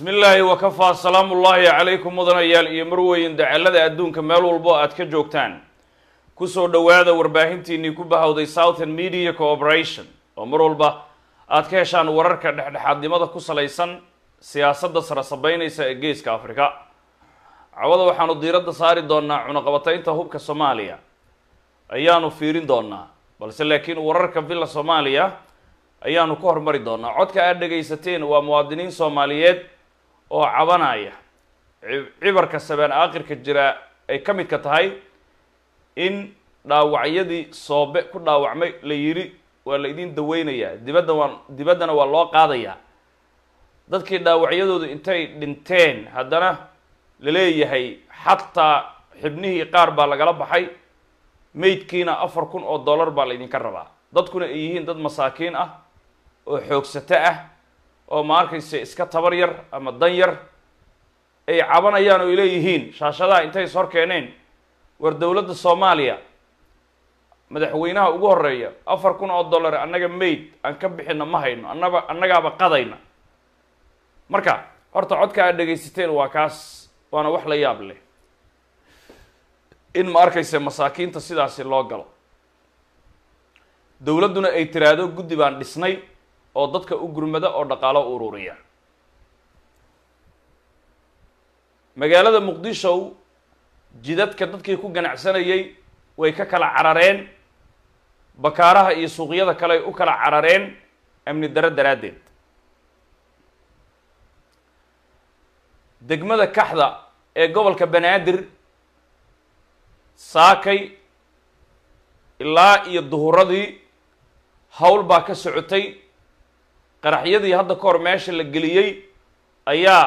bismi illaahi wakafaa salaamu ullaahi calaykum mudanayaal iyo marweyn dacalada adduunka meel walbo aad ka joogtaan kusoo dhowaada warbaahintiinnii ku bahowday southern media cooperation oo mar walba aad ka heshaan wararka dhexdhexaadnimada ku salaysan siyaasadda sara sabeynaysa ee geeska afrika cawada waxaanu diiradda saari doonaa cunaqabataynta hubka soomaaliya ayaanu fiirin doonaa balse laakiin wararka villa soomaaliya ayaanu ka horumari doonaa codka aad dhegaysateen waa muwaadiniin soomaaliyeed oo cabanaya cibarka sabeen aakhirka jira ay ka midka tahay in dhaawacyadii soobe ku dhaawacmay la yidhi waa la idin daweynayaa dibadda waa dibaddana waa loo qaadayaa dadkii dhaawacyadoodu intay dhinteen haddana la leeyahay xataa xibnihii qaar baa lagala baxay maydkiina afar kun oo dollar baa laydinka rabaa dadkuna ay yihiin dad masaakiin ah oo xoogsato ah oo ma arkayse iska tabar yar ama dan yar ay cabanayaan oo ay leeyihiin shaashadaha intay is hor keeneen war dowladda soomaaliya madaxweynaha ugu horeeya afar kun oo dollar annaga mayd aan ka bixina ma hayno annaba annagaaba qadayna marka horta codka aad dhegaysateen waa kaas waana wax la yaab leh in ma arkayse masaakiinta sidaasi loo galo dowladduna ay tiraahdo guddi baan dhisnay oo dadka u gurmada oo dhaqaalo ururiya magaalada muqdishow jidadka dadkii ku ganacsanayay way ka kala carareen bakaaraha iyo suuqyada kaleay u kala carareen amni daro daraaddeed degmada kaxda ee gobolka banaadir saakay ilaa iyo duhuradii hawl baa ka socotay qaraxyadii hadda ka hor meesha la geliyey ayaa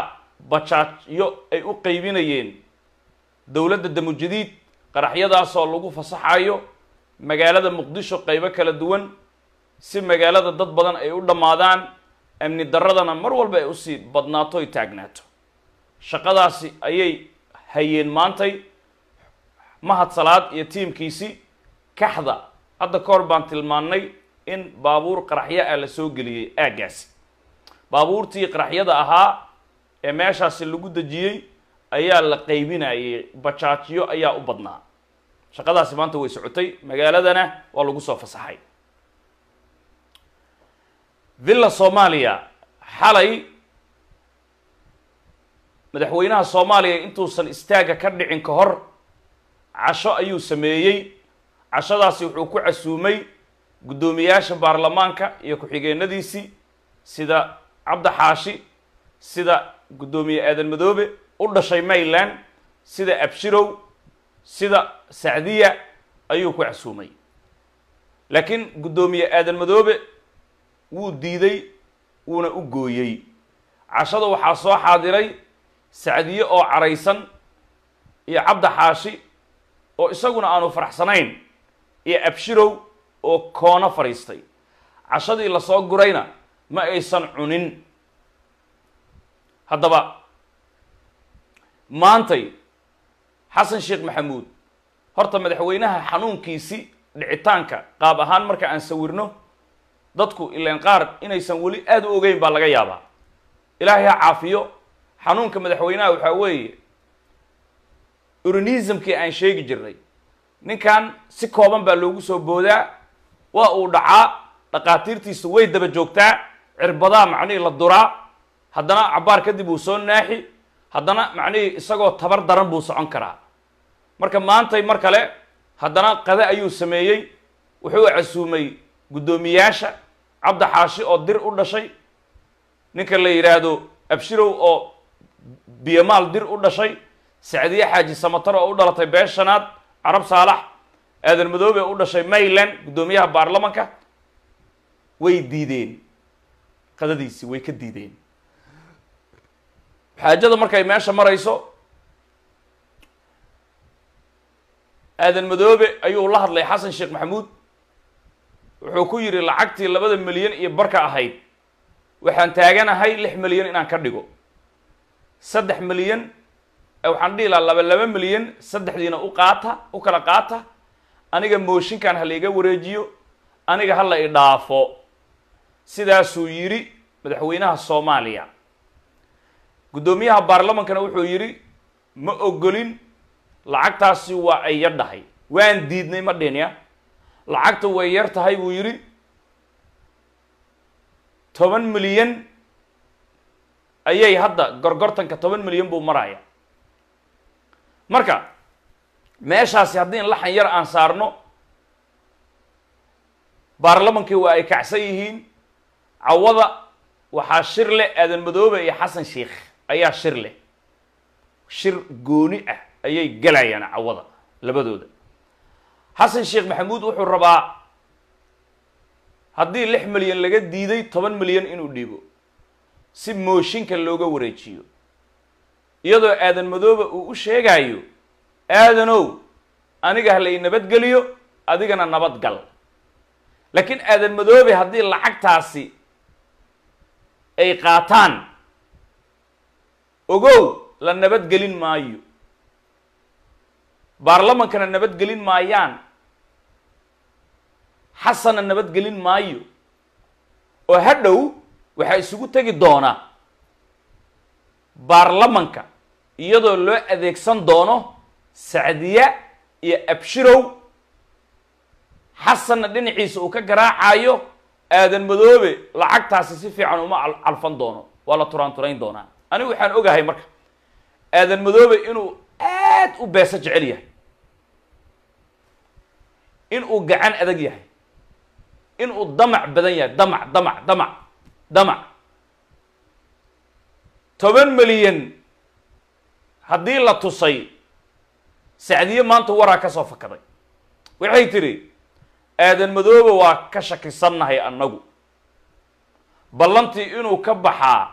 bajaajyo ay u qaybinayeen dowladda damujadiid qaraxyadaasoo lagu fasaxayo magaalada muqdisho qaybo kala duwan si magaalada dad badan ay u dhammaadaan amni darradana mar walba ay usii badnaato ay taagnaato shaqadaasi ayay hayeen maantay mahad salaad iyo tiimkiisii kaxda hadda ka hor baan tilmaannay in baabuur qaraxya ah la soo geliyey aaggaasi baabuurtii qaraxyada ahaa ee meeshaasi lagu dejiyey ayaa la qaybinayay bajaajiyo ayaa u badnaa shaqadaasi maanta way socotay magaaladana waa lagu soo fasaxay villa soomaaliya xalay madaxweynaha soomaaliya intuusan istaagga ka dhicin ka hor casho ayuu sameeyey cashadaasi wuxuu ku casuumay guddoomiyaasha baarlamaanka iyo ku-xigeenadiisii sida cabdixaashi sida guddoomiye aadan madoobe u dhashay mayland sida abshirow sida sacdiya ayuu ku casuumay laakiin guddoomiye aadan madoobe wuu diiday wuuna u gooyey cashada waxaa soo xaadiray sacdiye oo caraysan iyo cabdixaashi oo isaguna aanu faraxsanayn iyo abshirow oo koono fadhiistay cashadii lasoo gurayna ma aysan cunin haddaba maantay xasan sheekh maxamuud horta madaxweynaha xanuunkiisi dhicitaanka qaab ahaan marka aan sawirno dadku ileen qaar inaysan weli aada u ogeyn baa laga yaabaa ilaahay ha caafiyo xanuunka madaxweynaha waxaa weeye urinismkii aan sheegi jirnay ninkan si kooban baa loogu soo boodaa waa uu dhacaa dhaqaatiirtiisu way daba joogtaa cirbadaa macnihi la duraa haddana cabbaar kadib uu soo naaxi haddana macnihi isagoo tabar daran buu socon karaa marka maantay mar kale haddana qada ayuu sameeyey wuxuu casuumay guddoomiyaasha cabdi xaashi oo dir u dhashay ninka la yidhaahdo abshirow oo biyomaal dir u dhashay sacdiye xaaji samatar oo u dhalatay beeshanaad carab saalax aadan madoobe u dhashay mayland guddoomiyaha baarlamanka way diideen qadadiisi way ka diideen xaajada markay meesha marayso aadan madoobe ayuu la hadlay xasan sheekh maxamuud wuxuu ku yidhi lacagtii labada milyan iyo barka ahayd waxaan taaganahay lix milyan inaan ka dhigo saddex milyan eh, waxaan dhihi lahaa laba laba milyan saddexdiina u qaata u kala qaata aniga mooshinkan ha laiga wareejiyo aniga ha la idhaafo sidaasuu yidhi madaxweynaha soomaaliya guddoomiyaha baarlamankana wuxuu yidhi ma ogolin lacagtaasi waa ay yar dhahay waan diidnay ma dhinya lacagta way yar tahay buu yidhi toban milyan ayay hadda gorgortanka toban milyan buu maraya marka meeshaasi haddiin laxan yar aan saarno baarlamankii waa ay kacsan yihiin cawada waxaa shir leh aadan madoobe iyo xasan sheikh ayaa shir leh shir gooni ah ayay galayaan cawada labadooda xasan sheekh maxamuud wuxuu rabaa haddii lix milyan laga diiday toban milyan inuu dhiibo si mooshinka looga wareejiyo iyadoo aadan madoobe uu u sheegaayo aadanow aniga ha lay nabadgeliyo adigana nabadgal laakiin aadan madoobe haddii lacagtaasi ay qaataan ogow la nabadgelin maayo baarlamankana nabadgelin maayaan xasanna nabadgelin maayo oo hadhow waxaa isugu tegi doonaa baarlamanka iyadoo loo adeegsan doono sacdiya iyo abshirow xasanna dhinaciisa uu ka garaacayo aadan madoobe lacagtaasi si fiican uma calfan doono waa la turaan turayn doonaa anigu waxaan ogahay marka aadan madoobe inuu aad u beeso jecel yahay inuu gacan adag yahay in uu damac badan yahay damac damac damac damac toban milyan haddii la tusay sacdiye maanta waraa kasoo fakaday waxay tidhi aadan madoobe waa ka shakisannahay annagu ballantii inuu ka baxaa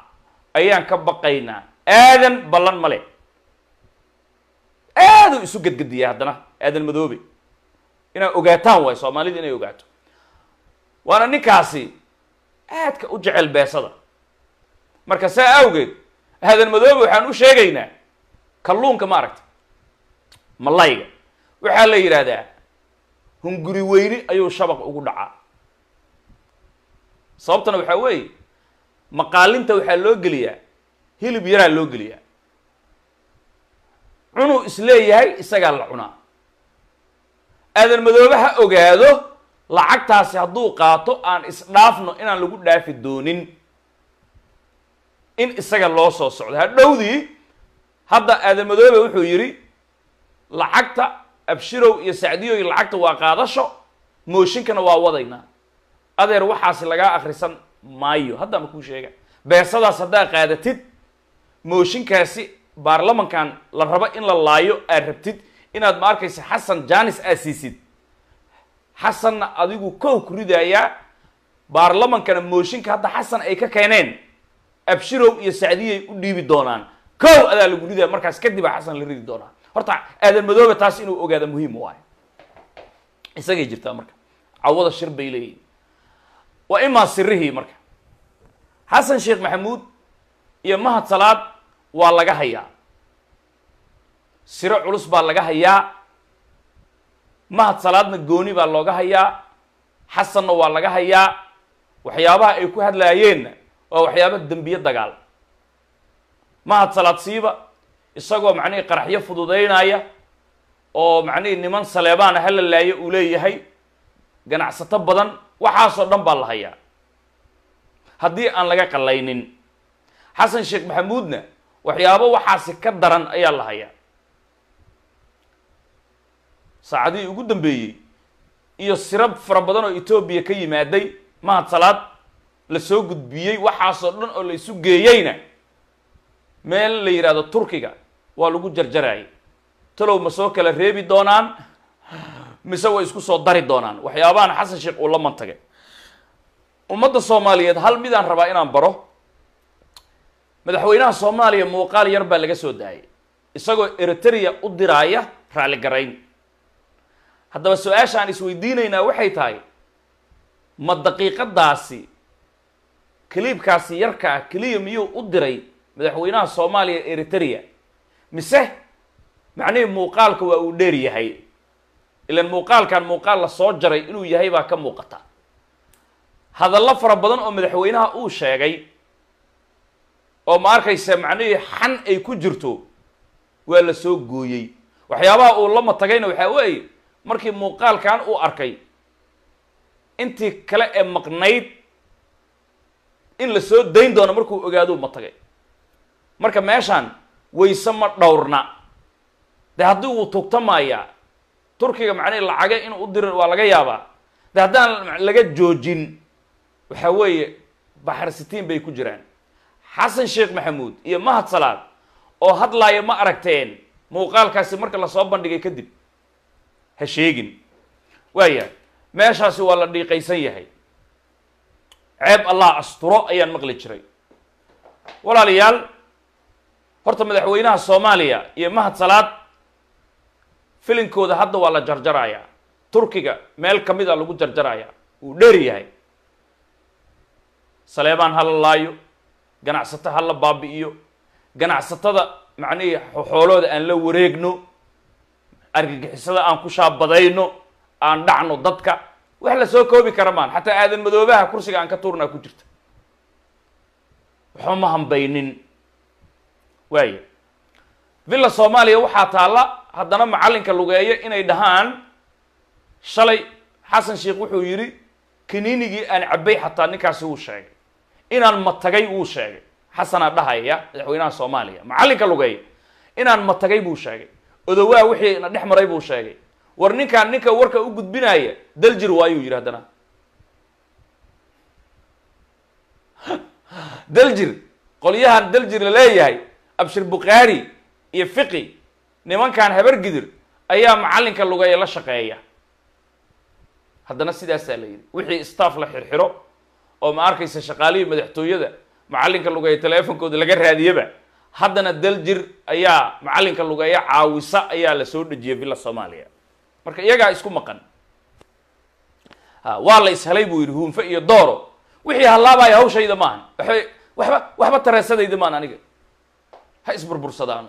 ayaan ka baqaynaa aadan ballan ma le aaduu isu gedgediyaa haddana aadan madoobe inaad ogaataan waayo soomaalida inay ogaato waana ninkaasi aadka u jecel beesada marka saa awgeed aadan madoobe waxaan u sheegaynaa kalluunka ma aragta malayga waxaa la yidhaahdaa hunguri weyni ayuu shabaq ugu dhacaa sababtana waxaa weeye maqaalinta waxaa loo geliyaa hilib yaraa loo geliyaa cunuu isleeyahay isagaa la cunaa aadan madoobaha ogaado lacagtaasi hadduu qaato aan isdhaafno inaan lagu dhaafi doonin in isaga loo soo socdo hadhowdii hadda aadan madoobe wuxuu yidhi lacagta abshirow iyo sacdiyoy lacagta waa qaadasho mooshinkana waa wadaynaa adeer waxaasi lagaa akrisan maayo hadda ma kuu sheega beesadaas haddaa qaadatid mooshinkaasi baarlamankan la rabo in la laayo aad rabtid inaad ma arkaysa xasan janis aad siisid xasanna adigu kow ku ridayaa baarlamankana mooshinka hadda xasan ay ka keeneen abshirow iyo sacdiyay u dhiibi doonaan kow adaa lagu ridayaa markaas kadib aa xasan la ridi doonaa horta aadan madooba taas inuu ogaada muhiim waay isagay jirtaa marka cawada shir bay leeyihin waa imaa sirihii marka xasan sheekh maxamuud iyo mahad salaad waa laga hayaa siro culus baa laga hayaa mahad salaadna gooni baa looga hayaa xasanna waa laga hayaa waxyaabaha ay ku hadlaayeenna waa waxyaaba dembiye dagaal mahad salaad siiba isagoo macnihii qaraxyo fududaynaya oo macnihii niman saleebaana hala laayo uu leeyahay ganacsato badan waxaasoo dhan baa la hayaa haddii aan laga qalaynin xasan sheekh maxamuudna waxyaabo waxaasi ka daran ayaa la hayaa saacadihii ugu dambeeyey iyo sirab fara badan oo etoobiya ka yimaaday mahad salaad la soo gudbiyey waxaasoo dhan oo la isu geeyeyna meel la yidhaahdo turkiga waa lagu jarjaraayay talow ma soo kala reebi doonaan mise way isku soo dari doonaan waxyaabahan xasan sheekh uu la mantage ummadda soomaaliyeed hal midaan rabaa inaan baro madaxweynaha soomaaliya muuqaal yar baa laga soo daayay isagoo eritrea u diraaya raalli garayn haddaba su-aasha aan isweydiinaynaa waxay tahay ma daqiiqadaasi kaliibkaasi yarka ah keliya miyuu u diray madaxweynaha soomaaliya eritrea mise macnihii muuqaalka waa uu dheer yahay ilan muuqaalkan muuqaal la soo jaray inuu yahay baa ka muuqata hadallo fara badan oo madaxweynaha uu sheegay oo ma arkaysa macnihii xan ay ku jirto waa la soo gooyey waxyaabaha uu la matagayna waxaa weeye markii muuqaalkan uu arkay intii kale ee maqnayd in la soo dayn doono markuu ogaaduu matagay marka meeshaan wayse ma dhowrna dee haddii wuu tugtamayaa turkiga macnahii lacage inuu u dira waa laga yaabaa dee haddaan laga joojin waxa weeye baxar sitiin bay ku jiraan xasan sheekh maxamuud iyo mahad salaad oo hadlaaya ma aragteen muuqaalkaasi marka lasoo bandhigay kadib ha sheegin waaya meeshaasi waa la dhiiqaysan yahay ceeb allah asturo ayaan maqli jiray walaalayaal horta madaxweynaha soomaaliya iyo mahad salaad filinkooda hadda waa la jarjarayaa turkiga meel kamid a ah lagu jarjarayaa wuu dheer yahay saleebaan ha la laayo ganacsato ha la baabi'iyo ganacsatada macnihii xoolooda aan la wareegno argagixisada aan ku shaabadayno aan dhacno dadka wax la soo koobi kara maan xataa aadan madoobaha kursiga aan ka tuurnaa ku jirta waxba ma hambaynin waaye villa soomaaliya waxaa taalla haddana macalinka lugeeyo inay dhahaan shalay xasan sheekh wuxuu yidhi kaniinigii aan cabbay xataa ninkaasi wuu sheegay inaan matagay wuu sheegay xasanaa dhahaya madaxweynaha soomaaliya macalinka lugeeya inaan matagay buu sheegay odowaa wixii na dhex maray buu sheegay war ninkaan ninka warka u gudbinaya daljir waayuu yidhi haddana daljir qolyahan daljir la leeyahay abshir bukhaari iyo fiqi nimankan habargidir ayaa macalinka lugeeya la shaqeeya haddana sidaasaa la yidhi wixii staff la xirxiro oo ma arkaysa shaqaalihii madaxtooyada macalinka lugeeya teleefonkooda laga raadiyaba haddana dal jir ayaa macalinka lugeeya caawisa ayaa lasoo soo dhejiya villa soomaaliya marka iyagaa isku maqan waa la ishelay buu yidhi huunfe iyo dooro wixii halaabaya hawshayda maahan waxba waxba tareesadayda maahan aniga ha isburbursadaan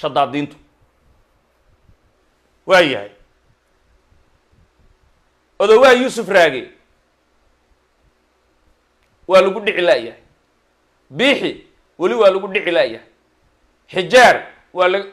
shadaadiintu waa yahay odowaa yuusuf raage waa lagu dhici la-yahay biixi weli waa lagu dhici la-yahay xijaar waa